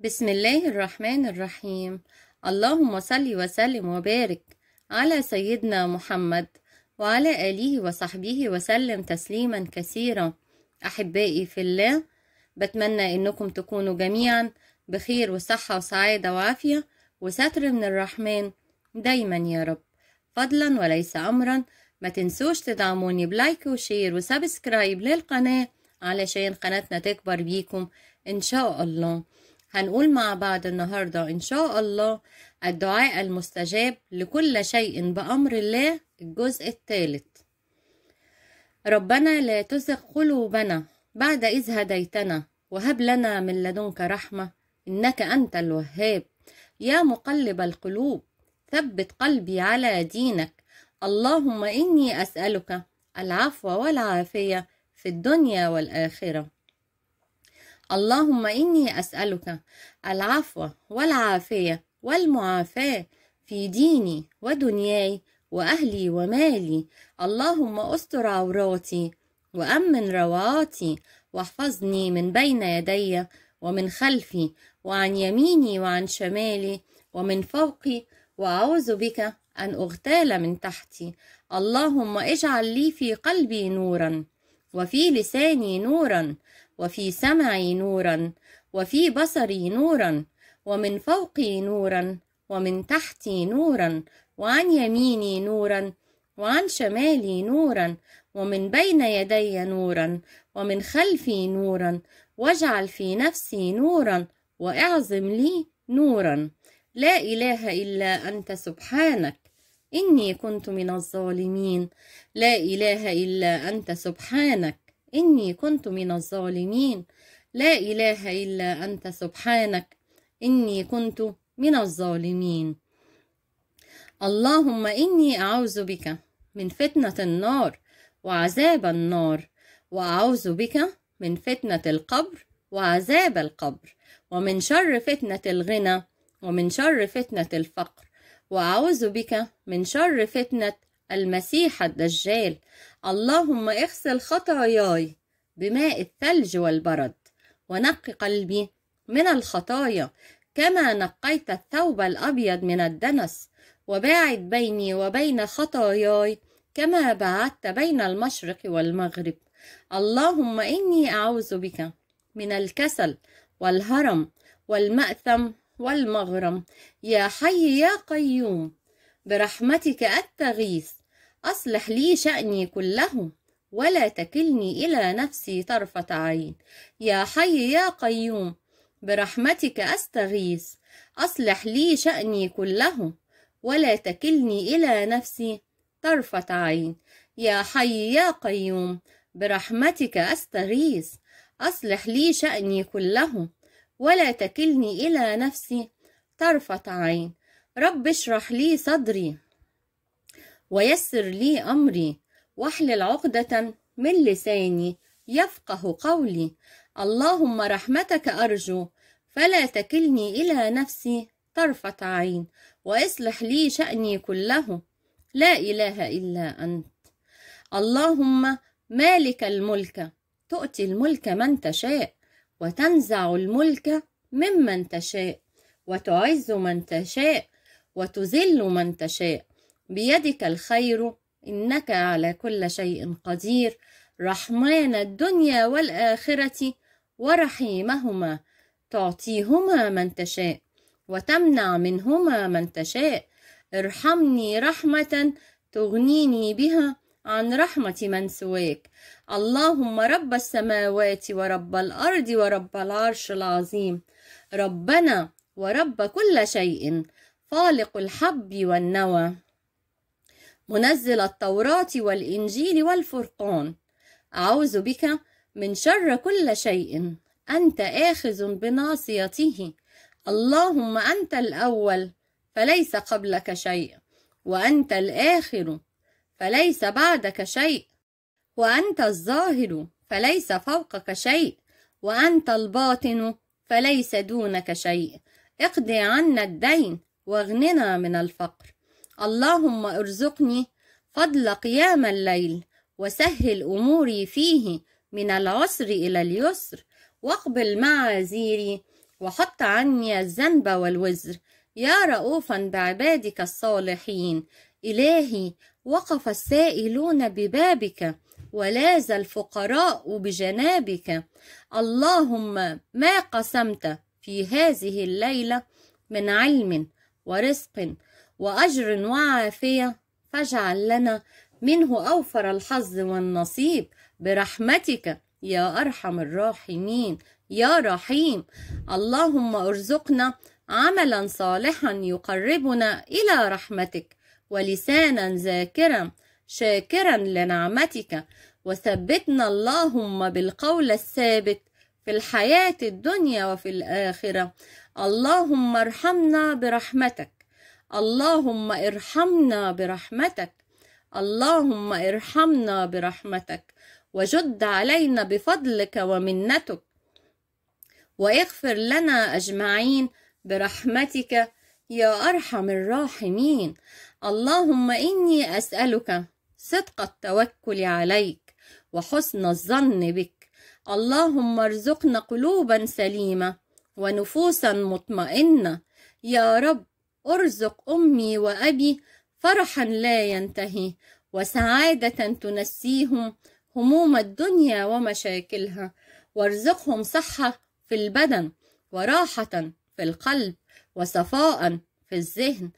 بسم الله الرحمن الرحيم اللهم صل وسلم وبارك على سيدنا محمد وعلى آله وصحبه وسلم تسليما كثيرا أحبائي في الله بتمنى إنكم تكونوا جميعا بخير وصحة وسعادة وعافية وستر من الرحمن دايما يا رب فضلا وليس أمرا ما تنسوش تدعموني بلايك وشير وسبسكرايب للقناة علشان قناتنا تكبر بيكم إن شاء الله هنقول مع بعض النهاردة إن شاء الله الدعاء المستجاب لكل شيء بأمر الله الجزء الثالث ربنا لا تزغ قلوبنا بعد إذ هديتنا وهب لنا من لدنك رحمة إنك أنت الوهاب يا مقلب القلوب ثبت قلبي على دينك اللهم إني أسألك العفو والعافية في الدنيا والآخرة اللهم إني أسألك العفو والعافية والمعافاة في ديني ودنياي وأهلي ومالي اللهم استر عوراتي وأمن روعاتي واحفظني من بين يدي ومن خلفي وعن يميني وعن شمالي ومن فوقي وأعوذ بك أن أغتال من تحتي اللهم اجعل لي في قلبي نورا وفي لساني نورا وفي سمعي نورا وفي بصري نورا ومن فوقي نورا ومن تحتي نورا وعن يميني نورا وعن شمالي نورا ومن بين يدي نورا ومن خلفي نورا واجعل في نفسي نورا واعظم لي نورا لا اله الا انت سبحانك اني كنت من الظالمين لا اله الا انت سبحانك إني كنت من الظالمين لا إله إلا أنت سبحانك إني كنت من الظالمين اللهم إني أعوذ بك من فتنة النار وعذاب النار وأعوذ بك من فتنة القبر وعذاب القبر ومن شر فتنة الغنى ومن شر فتنة الفقر وأعوذ بك من شر فتنة المسيح الدجال اللهم اغسل خطاياي بماء الثلج والبرد ونق قلبي من الخطايا كما نقيت الثوب الأبيض من الدنس وباعد بيني وبين خطاياي كما بعدت بين المشرق والمغرب اللهم إني أعوذ بك من الكسل والهرم والمأثم والمغرم يا حي يا قيوم برحمتك أستغيث أصلح لي شأني كله ولا تكلني إلى نفسي طرفة عين يا حي يا قيوم برحمتك أستغيث أصلح لي شأني كله ولا تكلني إلى نفسي طرفة عين يا حي يا قيوم برحمتك أستغيث أصلح لي شأني كله ولا تكلني إلى نفسي طرفة عين رب اشرح لي صدري ويسر لي أمري واحلل عقدة من لساني يفقه قولي اللهم رحمتك أرجو فلا تكلني إلى نفسي طرفة عين وإصلح لي شأني كله لا إله إلا أنت اللهم مالك الملك تؤتي الملك من تشاء وتنزع الملك ممن تشاء وتعز من تشاء وتذل من تشاء بيدك الخير انك على كل شيء قدير رحمن الدنيا والاخره ورحيمهما تعطيهما من تشاء وتمنع منهما من تشاء ارحمني رحمه تغنيني بها عن رحمه من سواك اللهم رب السماوات ورب الارض ورب العرش العظيم ربنا ورب كل شيء خالق الحب والنوى منزل التوراة والإنجيل والفرقان أعوذ بك من شر كل شيء أنت آخذ بناصيته اللهم أنت الأول فليس قبلك شيء وأنت الآخر فليس بعدك شيء وأنت الظاهر فليس فوقك شيء وأنت الباطن فليس دونك شيء اقضي عنا الدين واغننا من الفقر اللهم ارزقني فضل قيام الليل وسهل اموري فيه من العسر الى اليسر واقبل معاذيري وحط عني الذنب والوزر يا رؤوفا بعبادك الصالحين الهي وقف السائلون ببابك ولاذ الفقراء بجنابك اللهم ما قسمت في هذه الليله من علم ورزق وأجر وعافية فاجعل لنا منه أوفر الحظ والنصيب برحمتك يا أرحم الراحمين يا رحيم اللهم ارزقنا عملا صالحا يقربنا إلى رحمتك ولسانا ذاكرا شاكرا لنعمتك وثبتنا اللهم بالقول الثابت في الحياة الدنيا وفي الآخرة اللهم ارحمنا برحمتك اللهم ارحمنا برحمتك اللهم ارحمنا برحمتك وجد علينا بفضلك ومنتك واغفر لنا أجمعين برحمتك يا أرحم الراحمين اللهم إني أسألك صدق التوكل عليك وحسن الظن بك اللهم ارزقنا قلوبا سليمة ونفوسا مطمئنة يا رب ارزق أمي وأبي فرحا لا ينتهي وسعادة تنسيهم هموم الدنيا ومشاكلها وارزقهم صحة في البدن وراحة في القلب وصفاء في الذهن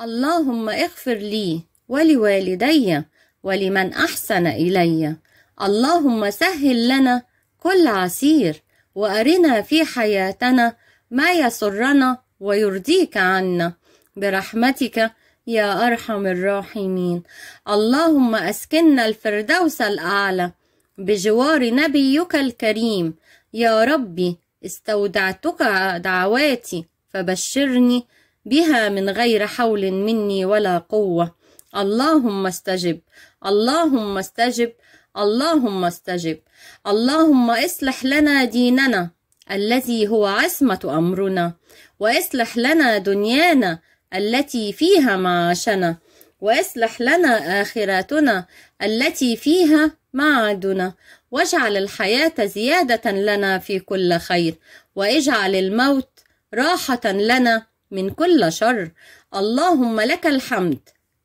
اللهم اغفر لي ولوالدي ولمن أحسن إلي اللهم سهل لنا كل عسير وأرنا في حياتنا ما يسرنا ويرضيك عنا برحمتك يا أرحم الراحمين اللهم أسكننا الفردوس الأعلى بجوار نبيك الكريم يا ربي استودعتك دعواتي فبشرني بها من غير حول مني ولا قوة اللهم استجب اللهم استجب اللهم استجب اللهم اصلح لنا ديننا الذي هو عصمة أمرنا واصلح لنا دنيانا التي فيها معاشنا واصلح لنا آخرتنا التي فيها معادنا واجعل الحياة زيادة لنا في كل خير واجعل الموت راحة لنا من كل شر اللهم لك الحمد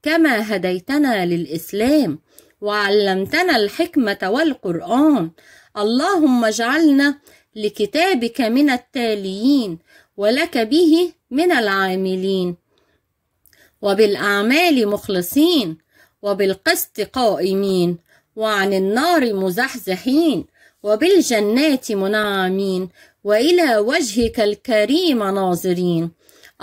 كما هديتنا للإسلام وعلمتنا الحكمة والقرآن اللهم اجعلنا لكتابك من التاليين ولك به من العاملين وبالأعمال مخلصين وبالقسط قائمين وعن النار مزحزحين وبالجنات منعمين وإلى وجهك الكريم ناظرين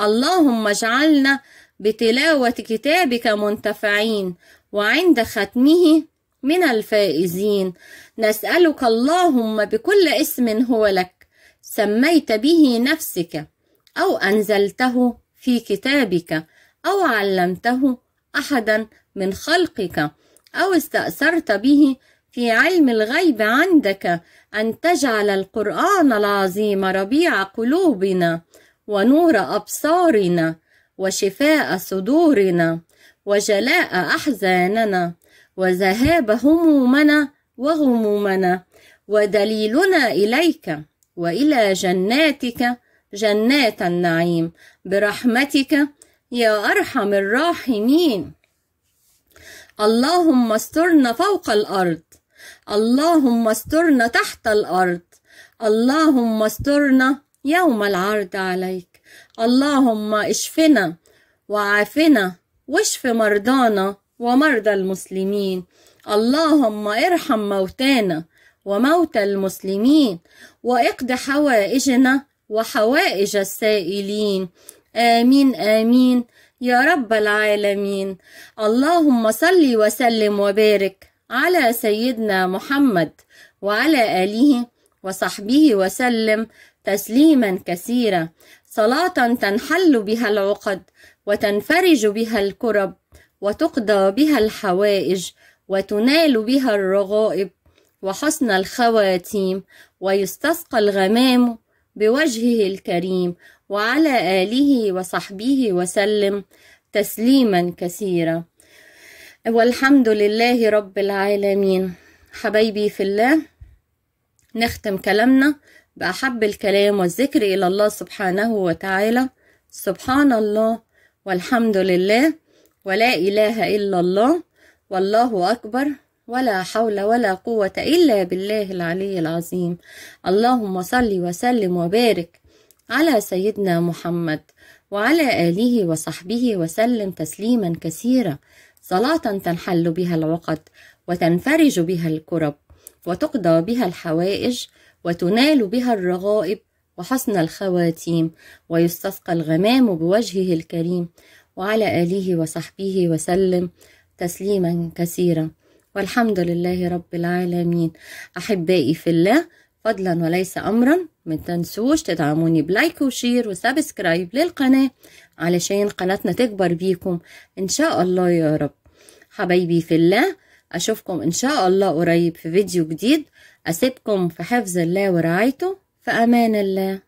اللهم اجعلنا بتلاوة كتابك منتفعين وعند ختمه من الفائزين نسألك اللهم بكل اسم هو لك سميت به نفسك أو أنزلته في كتابك أو علمته أحدا من خلقك أو استأثرت به في علم الغيب عندك أن تجعل القرآن العظيم ربيع قلوبنا ونور أبصارنا وشفاء صدورنا وجلاء أحزاننا وذهاب همومنا وغمومنا ودليلنا إليك وإلى جناتك جنات النعيم برحمتك يا أرحم الراحمين اللهم استرنا فوق الأرض اللهم استرنا تحت الأرض اللهم استرنا يوم العرض عليك اللهم اشفنا وعافنا واشف مرضانا ومرضى المسلمين اللهم ارحم موتانا وموتى المسلمين واقض حوائجنا وحوائج السائلين امين امين يا رب العالمين اللهم صل وسلم وبارك على سيدنا محمد وعلى اله وصحبه وسلم تسليما كثيرا صلاه تنحل بها العقد وتنفرج بها الكرب وتقضى بها الحوائج وتنال بها الرغائب وحسن الخواتيم ويستسقى الغمام بوجهه الكريم وعلى آله وصحبه وسلم تسليما كثيرا والحمد لله رب العالمين حبايبي في الله نختم كلامنا بأحب الكلام والذكر إلى الله سبحانه وتعالى سبحان الله والحمد لله ولا إله إلا الله والله أكبر ولا حول ولا قوة إلا بالله العلي العظيم اللهم صل وسلم وبارك على سيدنا محمد وعلى آله وصحبه وسلم تسليما كثيرا صلاة تنحل بها العقد وتنفرج بها الكرب وتقضى بها الحوائج وتنال بها الرغائب وحسن الخواتيم ويستسقى الغمام بوجهه الكريم وعلى آله وصحبه وسلم تسليما كثيرا والحمد لله رب العالمين أحبائي في الله فضلا وليس أمرا ما تنسوش تدعموني بلايك وشير وسبسكرايب للقناة علشان قناتنا تكبر بيكم إن شاء الله يا رب حبايبي في الله أشوفكم إن شاء الله قريب في فيديو جديد أسيبكم في حفظ الله ورعايته فأمان الله